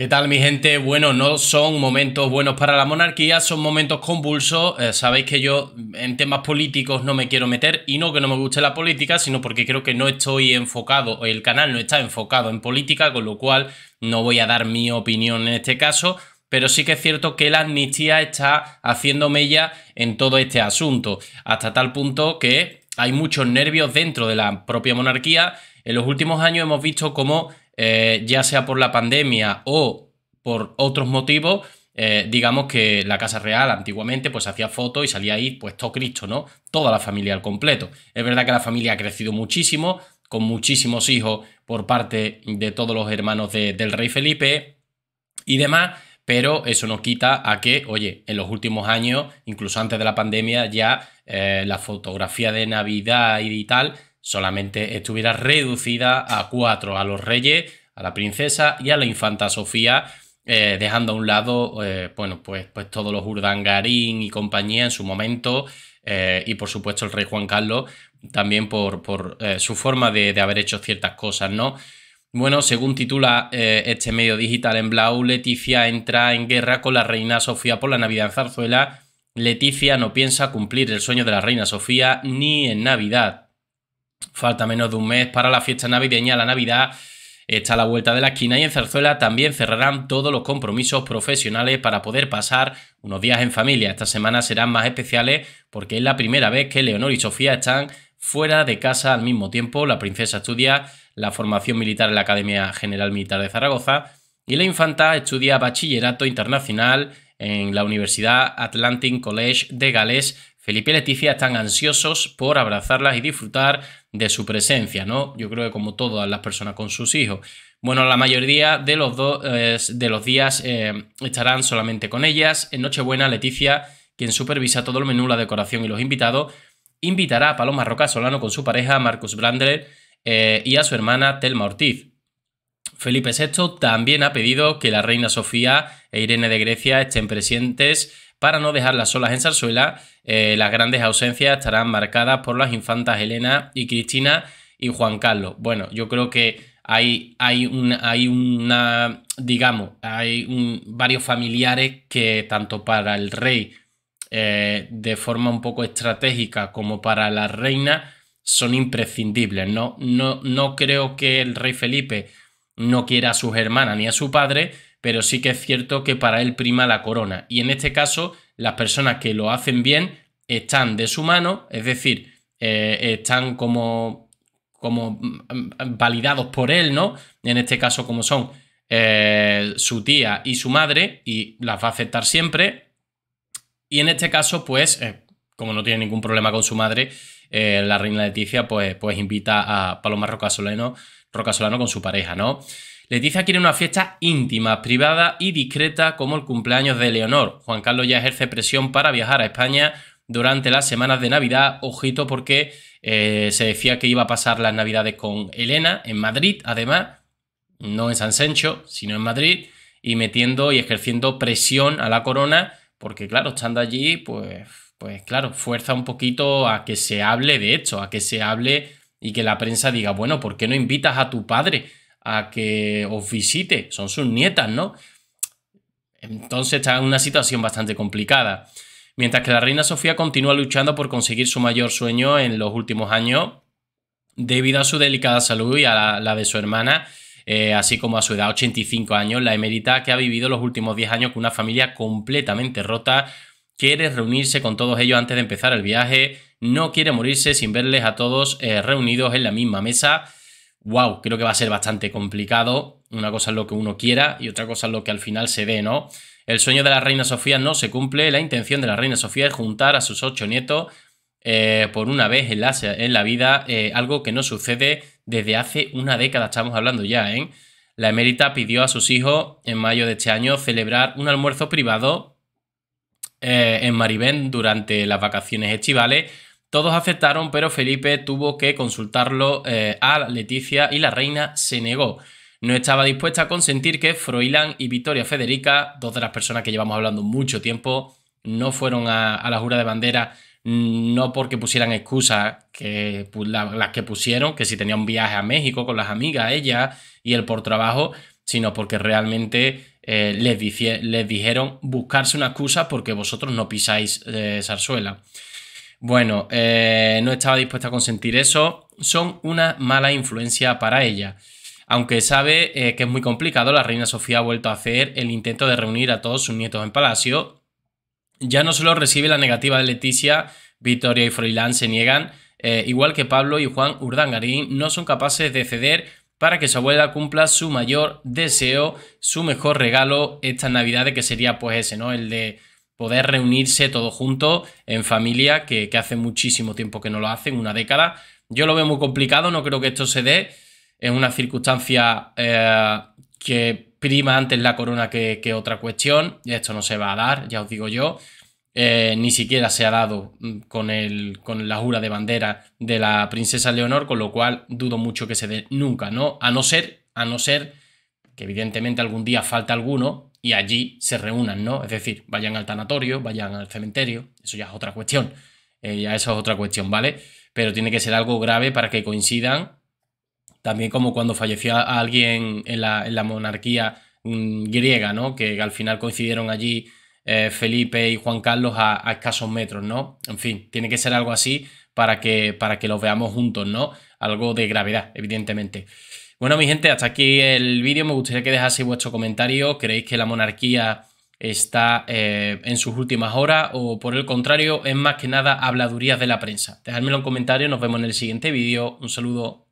¿Qué tal mi gente? Bueno, no son momentos buenos para la monarquía, son momentos convulsos. Eh, sabéis que yo en temas políticos no me quiero meter y no que no me guste la política, sino porque creo que no estoy enfocado, el canal no está enfocado en política, con lo cual no voy a dar mi opinión en este caso, pero sí que es cierto que la amnistía está haciendo mella en todo este asunto, hasta tal punto que hay muchos nervios dentro de la propia monarquía. En los últimos años hemos visto cómo eh, ya sea por la pandemia o por otros motivos, eh, digamos que la Casa Real antiguamente pues hacía fotos y salía ahí pues todo Cristo, ¿no? Toda la familia al completo. Es verdad que la familia ha crecido muchísimo, con muchísimos hijos por parte de todos los hermanos del rey Felipe y demás, pero eso nos quita a que, oye, en los últimos años, incluso antes de la pandemia, ya eh, la fotografía de Navidad y tal solamente estuviera reducida a cuatro, a los reyes, a la princesa y a la infanta Sofía, eh, dejando a un lado, eh, bueno, pues, pues todos los Urdangarín y compañía en su momento, eh, y por supuesto el rey Juan Carlos, también por, por su forma de, de, haber hecho ciertas cosas, ¿no? Bueno, según titula este medio digital en Blau, Leticia entra en guerra con la reina Sofía por la Navidad en Zarzuela. Leticia no piensa cumplir el sueño de la reina Sofía ni en Navidad. Falta menos de un mes para la fiesta navideña, la Navidad está a la vuelta de la esquina y en Zarzuela también cerrarán todos los compromisos profesionales para poder pasar unos días en familia. Estas semanas serán más especiales porque es la primera vez que Leonor y Sofía están fuera de casa al mismo tiempo. La princesa estudia la formación militar en la Academia General Militar de Zaragoza y la infanta estudia bachillerato internacional en la Universidad Atlantic College de Gales Felipe y Leticia están ansiosos por abrazarlas y disfrutar de su presencia, ¿no? Yo creo que como todas las personas con sus hijos. Bueno, la mayoría de los, dos eh, de los días eh, estarán solamente con ellas. En Nochebuena, Leticia, quien supervisa todo el menú, la decoración y los invitados, invitará a Paloma Roca Solano con su pareja Marcus Brandler eh, y a su hermana Telma Ortiz. Felipe VI también ha pedido que la reina Sofía e Irene de Grecia estén presentes para no dejarlas solas en zarzuela, eh, las grandes ausencias estarán marcadas por las infantas Elena y Cristina y Juan Carlos. Bueno, yo creo que hay, hay, una, hay digamos, hay varios familiares que tanto para el rey eh, de forma un poco estratégica como para la reina son imprescindibles. No, no, no creo que el rey Felipe no quiera a sus hermanas ni a su padre, pero sí que es cierto que para él prima la corona. Y en este caso, las personas que lo hacen bien están de su mano, es decir, eh, están como, como mm, validados por él, ¿no? En este caso, como son eh, su tía y su madre, y las va a aceptar siempre. Y en este caso, pues, eh, como no tiene ningún problema con su madre, la reina Leticia, pues, pues invita a Paloma Rocasolano con su pareja, ¿no? dice que quiere una fiesta íntima, privada y discreta como el cumpleaños de Leonor. Juan Carlos ya ejerce presión para viajar a España durante las semanas de Navidad. Ojito porque eh, se decía que iba a pasar las Navidades con Elena en Madrid, además, no en San Sencho, sino en Madrid, y metiendo y ejerciendo presión a la corona, porque claro, estando allí, pues, pues claro, fuerza un poquito a que se hable de esto, a que se hable y que la prensa diga, bueno, ¿por qué no invitas a tu padre? a que os visite, son sus nietas, ¿no? Entonces está en una situación bastante complicada. Mientras que la reina Sofía continúa luchando por conseguir su mayor sueño en los últimos años, debido a su delicada salud y a la, de su hermana, eh, así como a su edad, 85 años, la emerita que ha vivido los últimos 10 años con una familia completamente rota, quiere reunirse con todos ellos antes de empezar el viaje, no quiere morirse sin verles a todos eh, reunidos en la misma mesa wow, creo que va a ser bastante complicado. Una cosa es lo que uno quiera y otra cosa es lo que al final se ve, ¿no? El sueño de la reina Sofía no se cumple. La intención de la reina Sofía es juntar a sus ocho nietos eh, por una vez en la, en la vida, eh, algo que no sucede desde hace una década, estamos hablando ya, ¿eh? La emérita pidió a sus hijos en mayo de este año celebrar un almuerzo privado eh, en Maribén durante las vacaciones estivales todos aceptaron, pero Felipe tuvo que consultarlo eh, a Leticia y la reina se negó. No estaba dispuesta a consentir que Froilán y Victoria Federica, dos de las personas que llevamos hablando mucho tiempo, no fueron a, la jura de bandera mm, no porque pusieran excusas que las que pusieron, que si tenía un viaje a México con las amigas, ella y el por trabajo, sino porque realmente eh, les, les, dijeron buscarse una excusa porque vosotros no pisáis eh, zarzuela. Bueno, eh, no estaba dispuesta a consentir eso. Son una mala influencia para ella. Aunque sabe eh, que es muy complicado, la reina Sofía ha vuelto a hacer el intento de reunir a todos sus nietos en palacio. Ya no solo recibe la negativa de Leticia, Victoria y Froilán se niegan, eh, igual que Pablo y Juan Urdangarín no son capaces de ceder para que su abuela cumpla su mayor deseo, su mejor regalo esta Navidad, que sería pues ese, ¿no? El de poder reunirse todo junto en familia, que, hace muchísimo tiempo que no lo hacen, una década. Yo lo veo muy complicado, no creo que esto se dé. en una circunstancia eh, que prima antes la corona que, otra cuestión. Esto no se va a dar, ya os digo yo. Eh, ni siquiera se ha dado mm, con, el, con la jura de bandera de la princesa Leonor, con lo cual dudo mucho que se dé nunca, ¿no? A no ser, a no ser que evidentemente algún día falta alguno, y allí se reúnan, ¿no? Es decir, vayan al tanatorio, vayan al cementerio, eso ya es otra cuestión, eh, ya eso es otra cuestión, ¿vale? Pero tiene que ser algo grave para que coincidan, también como cuando falleció alguien en la, monarquía mm, griega, ¿no? Que al final coincidieron allí eh, Felipe y Juan Carlos a, escasos metros, ¿no? En fin, tiene que ser algo así para que, para que los veamos juntos, ¿no? Algo de gravedad, evidentemente. Bueno, mi gente, hasta aquí el vídeo. Me gustaría que dejaseis vuestro comentario. ¿Creéis que la monarquía está eh, en sus últimas horas o por el contrario es más que nada habladurías de la prensa? Dejadmelo en comentarios. Nos vemos en el siguiente vídeo. Un saludo.